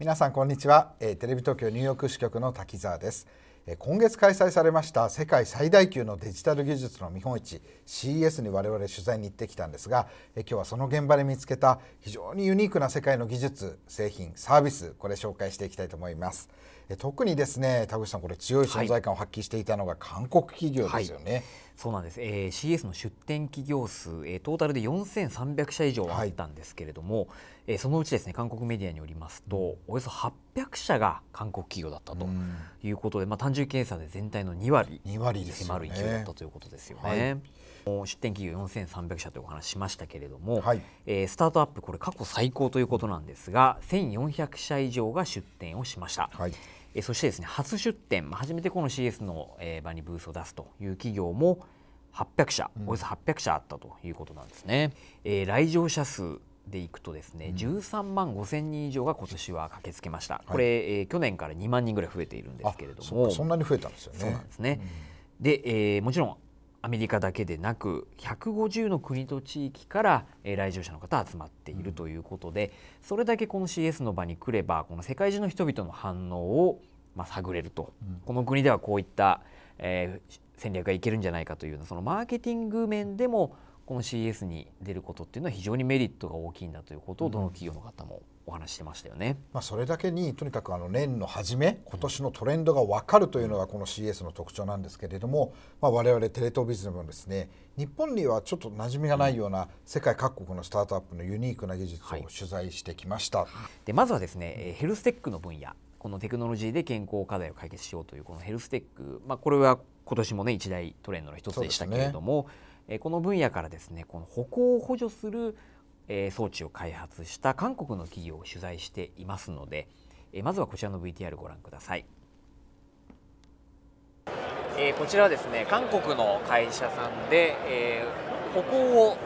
皆さんこんにちは、えテレビ東京ニューヨーク支局の滝沢です、え今月開催されました世界最大級のデジタル技術の見本市 CES に我々取材に行ってきたんですが、え今日はその現場で見つけた非常にユニークな世界の技術製品サービスこれ紹介していきたいと思います、特にですね田口さんこれ強い存在感を発揮していたのが韓国企業ですよね。はい、そうなんです、えー、CS の出展企業数、えー、トータルで4300社以上あったんですけれども、はい、えー、そのうちですね韓国メディアによりますと、うん、およそ800社が韓国企業だったということで、うん、まあ、単純計算で全体の2割に迫る勢いだったということですよね。出展企業4300社というお話しましたけれども、はい、えー、スタートアップこれ過去最高ということなんですが1400社以上が出展をしました、はい、えそしてですね初出店初めてこの CS の、え場にブースを出すという企業も800社、およそ800社あったということなんですね。えー、来場者数でいくとですね、うん、13万5千人以上が今年は駆けつけました、はい、これ、えー、去年から2万人ぐらい増えているんですけれどもそんなに増えたんですよね。そうなんですね、うん、でえー、もちろんアメリカだけでなく150の国と地域から来場者の方集まっているということで、うん、それだけこの CS の場に来ればこの世界中の人々の反応をま探れると、うん、この国ではこういった、えー、戦略がいけるんじゃないかというようなそのマーケティング面でもこの CS に出ることっていうのは非常にメリットが大きいんだということをどの企業の方もお話してましたよね、うん、まあ、それだけにとにかくあの年の初め今年のトレンドが分かるというのがこの CS の特徴なんですけれども、まあ、我々テレ東ビズもですね日本にはちょっと馴染みがないような世界各国のスタートアップのユニークな技術を取材してきました、はい、でまずはですねヘルステックの分野このテクノロジーで健康課題を解決しようというこのヘルステック、まあ、これは今年もね一大トレンドの一つでしたけれども、ね、えこの分野からですねこの歩行を補助する、え装置を開発した韓国の企業を取材していますので、えまずはこちらの VTR ご覧ください。えこちらはですね韓国の会社さんで、え歩行を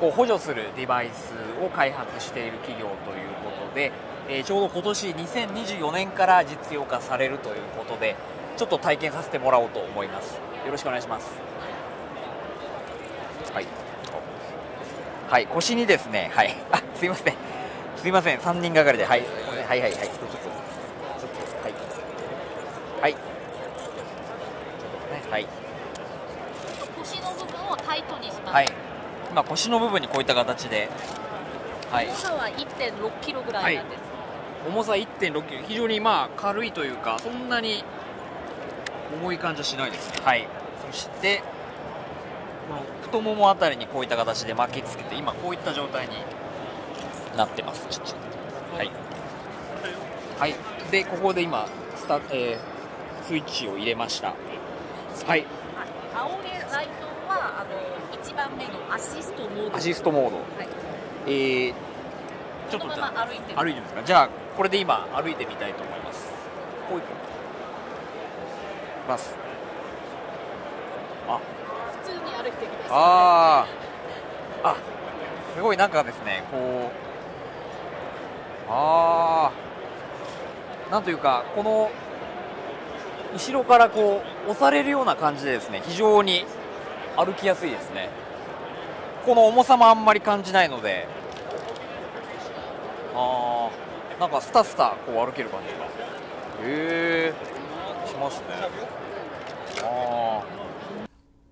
こう補助するデバイスを開発している企業ということで、えちょうど今年2024年から実用化されるということでちょっと体験させてもらおうと思いますよろしくお願いしますはい、はい、腰にですねはい あすいませんすいません3人がかりではいはいはいはいはいはい腰の部分をタイトにしますはい今腰の部分にこういった形ではい重さは1.6キロぐらいなんです、はい、重さ1.6キロ非常にまあ軽いというかそんなに重い感じはしないですねはいそして太ももあたりにこういった形で巻きつけて今こういった状態になってますはい、はい、でここで今スタ、えー、スイッチを入れましたはい青毛ライトはあの一番目のアシストモードアシストモード、はい、えー、ちょっとじゃ歩いて歩いてますかじゃあこれで今歩いてみたいと思いますこういきますああすごいなんかですねこうああなんというかこの後ろからこう押されるような感じでですね非常に歩きやすいですねこの重さもあんまり感じないのでああなんかスタスタこう歩ける感じがへえしますねああ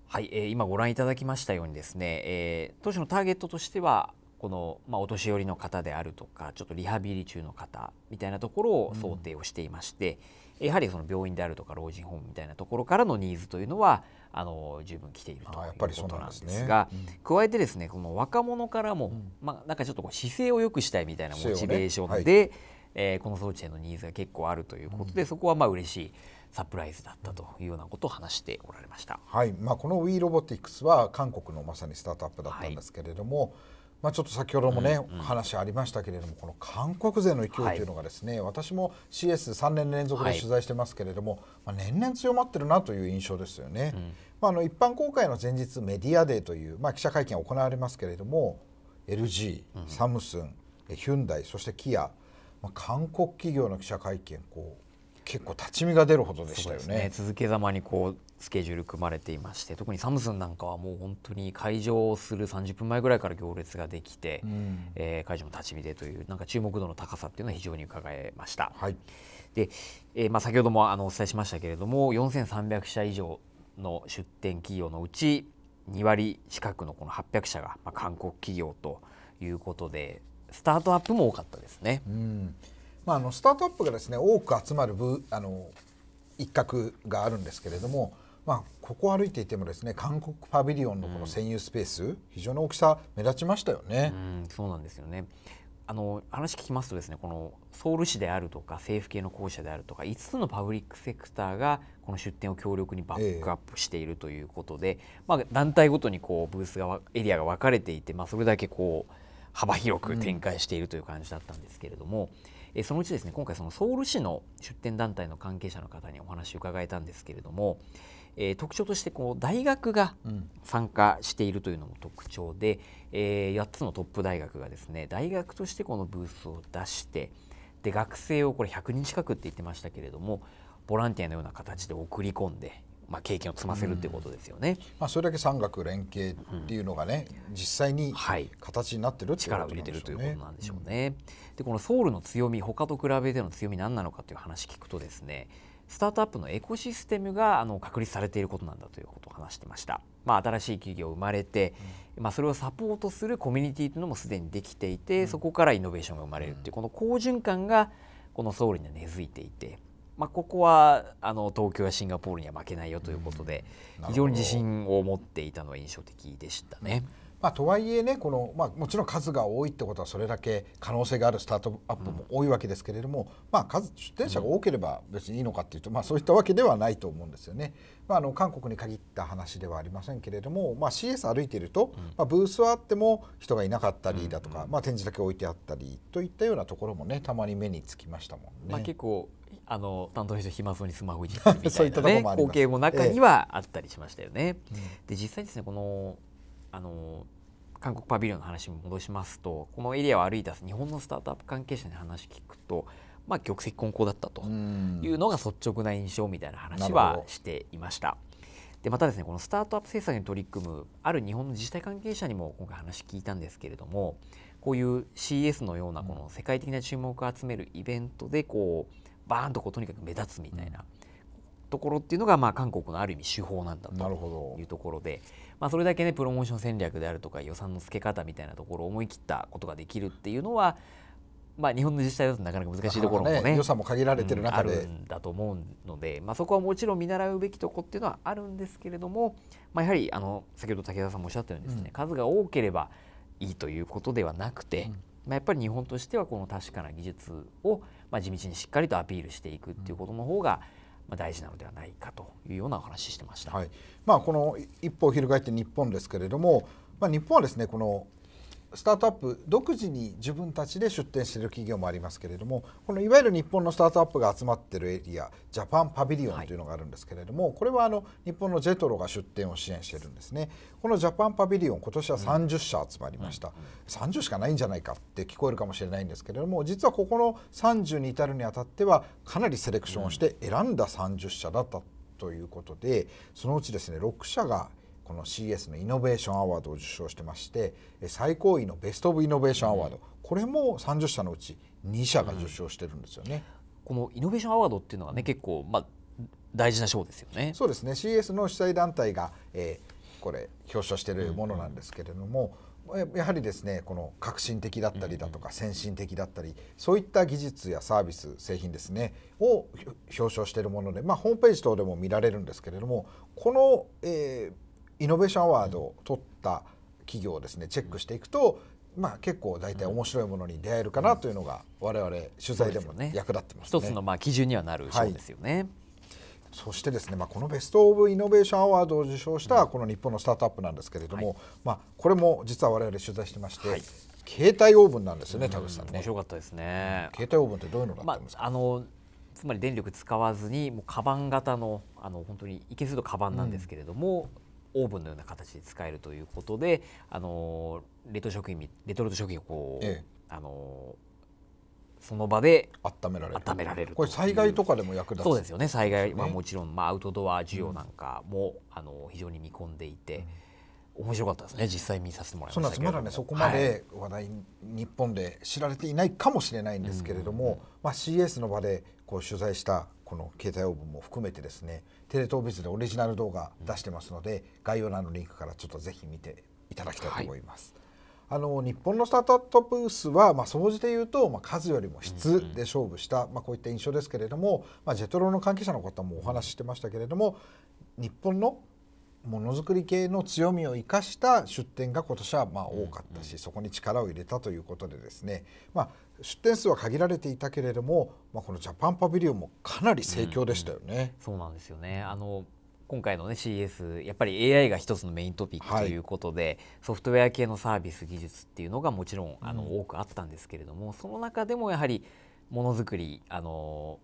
はい、えー、今ご覧いただきましたようにですね、えー、当初のターゲットとしてはこの、まあ、お年寄りの方であるとかちょっとリハビリ中の方みたいなところを想定をしていまして、うん、やはりその病院であるとか老人ホームみたいなところからのニーズというのはあの十分来ているということなんですが、ねうん、加えてですねこの若者からも、うん、まあ、なんかちょっとこう姿勢を良くしたいみたいなモチベーションで、ねはい、えー、この装置へのニーズが結構あるということで、うん、そこはまあ嬉しいサプライズだったというようなことを話しておられました、はいまあ、この WE ロボティクスは韓国のまさにスタートアップだったんですけれども、はい、まあ、ちょっと先ほどもね、話ありましたけれどもこの韓国勢の勢いというのがですね、私も CS3 年連続で取材してますけれども、まあ、年々強まってるなという印象ですよね。まあ、あの一般公開の前日メディアデーという、まあ、記者会見が行われますけれども LG、サムスンヒュンダイそしてキアまあ、韓国企業の記者会見こう結構立ち見が出るほどでしたよね、ね、続けざまにこうスケジュール組まれていまして特にサムスンなんかはもう本当に会場する30分前ぐらいから行列ができて、うん、えー、会場も立ち見でというなんか注目度の高さっていうのは非常に伺えました。はい、で、えー、まあ、先ほどもあのお伝えしましたけれども4300社以上の出展企業のうち2割近くのこの800社が、まあ、韓国企業ということでスタートアップも多かったですね。うんまあ、あのスタートアップがですね多く集まる部あの一角があるんですけれども、まあ、ここ歩いていてもですね韓国パビリオンのこの占有スペース、うん、非常に大きさ目立ちましたよね。うんそうなんですよねあの話聞きますとですねこのソウル市であるとか政府系の公社であるとか5つのパブリックセクターがこの出店を強力にバックアップしているということで、えまあ、団体ごとにこうブースがエリアが分かれていて、まあ、それだけこう幅広く展開しているという感じだったんですけれども、えそのうちですね今回そのソウル市の出展団体の関係者の方にお話を伺えたんですけれども、えー、特徴としてこう大学が参加しているというのも特徴で、えー、8つのトップ大学がですね大学としてこのブースを出してで学生をこれ100人近くって言ってましたけれどもボランティアのような形で送り込んでまあ、経験を積ませるってことですよね、うん、まあ、それだけ産学連携っていうのがね、うん、実際に形になってる、ね、力を入れてるということなんでしょうね。うん、でこのソウルの強み他と比べての強み何なのかという話聞くとですねスタートアップのエコシステムがあの確立されていることなんだということを話してました、まあ、新しい企業生まれて、まあ、それをサポートするコミュニティというのもすでにできていて、そこからイノベーションが生まれるっていうこの好循環がこのソウルには根付いていてまあ、ここはあの東京やシンガポールには負けないよということで、非常に自信を持っていたのは印象的でしたね。まあ、とはいえねこの、まあ、もちろん数が多いってことはそれだけ可能性があるスタートアップも多いわけですけれども、うん、まあ、数出店者が多ければ別にいいのかというと、うん、まあ、そういったわけではないと思うんですよね。まあ、あの韓国に限った話ではありませんけれども、まあ、CS 歩いていると、まあ、ブースはあっても人がいなかったりだとか、まあ、展示だけ置いてあったりといったようなところもねたまに目につきましたもんね。まあ、結構あの担当の人暇そうにスマホいじってみたいな、ね、光景も中にはあったりしましたよね。ええ、で実際ですねこのあの韓国パビリオンの話に戻しますとこのエリアを歩いた日本のスタートアップ関係者に話聞くと、まあ、玉石混交だったというのが率直な印象みたいな話はしていました。でまたですねこのスタートアップ政策に取り組むある日本の自治体関係者にも今回話聞いたんですけれどもこういう CS のようなこの世界的な注目を集めるイベントでこうバーンとこうとにかく目立つみたいな。ところっていうのが、まあ、韓国のある意味手法なんだというところで、まあ、それだけねプロモーション戦略であるとか予算の付け方みたいなところを思い切ったことができるっていうのは、まあ、日本の自治体だとなかなか難しいところもね、ね、予算も限られてる中で、うん、あるんだと思うので、まあ、そこはもちろん見習うべきとこっていうのはあるんですけれども、まあ、やはりあの先ほど武田さんもおっしゃったようにですね、うん、数が多ければいいということではなくて、うんまあ、やっぱり日本としてはこの確かな技術を、まあ、地道にしっかりとアピールしていくっていうことの方が、まあ、大事なのではないかというようなお話してました、はい、まあ、この一歩を翻って日本ですけれども、まあ、日本はですねこのスタートアップ独自に自分たちで出店している企業もありますけれどもこのいわゆる日本のスタートアップが集まっているエリアジャパンパビリオンというのがあるんですけれども、はい、これはあの日本のジェトロが出店を支援しているんですねこのジャパンパビリオン今年は30社集まりました、うん、30しかないんじゃないかって聞こえるかもしれないんですけれども実はここの30に至るにあたってはかなりセレクションをして選んだ30社だったということでそのうちですね6社がこの CS のイノベーションアワードを受賞してまして最高位のベスト・オブ・イノベーションアワード、うん、これも30社のうち2社が受賞してるんですよね。このイノベーションアワードっていうのはね結構、まあ、大事な賞ですよね。そうですね CS の主催団体が、えー、これ表彰しているものなんですけれども、うんうん、やはりですねこの革新的だったりだとか先進的だったり、うんうん、そういった技術やサービス製品ですねを表彰しているもので、まあ、ホームページ等でも見られるんですけれどもこの、えーイノベーションアワードを取った企業をですねチェックしていくと、まあ、結構大体面白いものに出会えるかなというのが我々取材でも役立ってます、ねね、一つのまあ基準にはなる賞ですよね。はい、そしてですね、まあ、このベスト・オブ・イノベーション・アワードを受賞したこの日本のスタートアップなんですけれども、はい、まあ、これも実は我々取材してまして、はい、携帯オーブンなんですね、田口さんね。面白かったですね、携帯オーブンってどういうのだったんですか、まあ、あのつまり電力使わずにもうカバン型のあの本当にいけするカバンなんですけれども、うんオーブンのような形で使えるということで、あのレトル食品レトルト食品をこう、ええ、あのその場で温められる温められるこれ災害とかでも役立つそうですよね災害は、ね、もちろん、まあ、アウトドア需要なんかも、うん、あの非常に見込んでいて。うん、面白かったですね実際見させてもらいましたけどまだねそこまで話題、はい、日本で知られていないかもしれないんですけれども、うんうん、まあ、CS の場でこう取材したこのオーブンも含めてですねテレ東別でオリジナル動画出してますので、概要欄のリンクからちょっとぜひ見ていただきたいと思います。はい、あの日本のスタートアップブースは、まあ、総じて言うと、まあ、数よりも質で勝負した、うんうん、まあ、こういった印象ですけれども、まあ、ジェトロの関係者の方もお話ししてましたけれども日本のものづくり系の強みを生かした出店が今年はまあ多かったし、そこに力を入れたということでですね、まあ、出店数は限られていたけれども、まあ、このジャパンパビリオンもかなり盛況でしたよね。うんうん、そうなんですよねあの今回の、ね、CS やっぱり AI が一つのメイントピックということで、はい、ソフトウェア系のサービス技術っていうのがもちろんあの、うん、多くあったんですけれどもその中でもやはりものづくりあの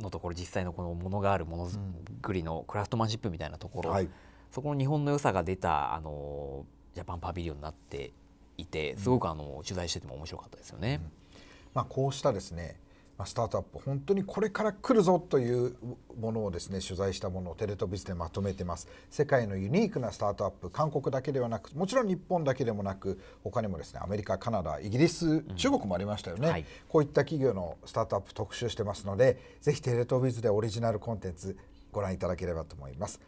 のところ実際のこのものがあるものづくりのクラフトマンシップみたいなところ、うんはい、そこの日本の良さが出たあのジャパンパビリオンになっていてすごくあの取材してても面白かったですよね。うん、まあ、こうしたですねスタートアップ本当にこれから来るぞというものをですね取材したものをテレトビズでまとめてます世界のユニークなスタートアップ韓国だけではなくもちろん日本だけでもなく他にもですねアメリカカナダイギリス中国もありましたよね、うんはい、こういった企業のスタートアップ特集してますのでぜひテレトビズでオリジナルコンテンツご覧いただければと思います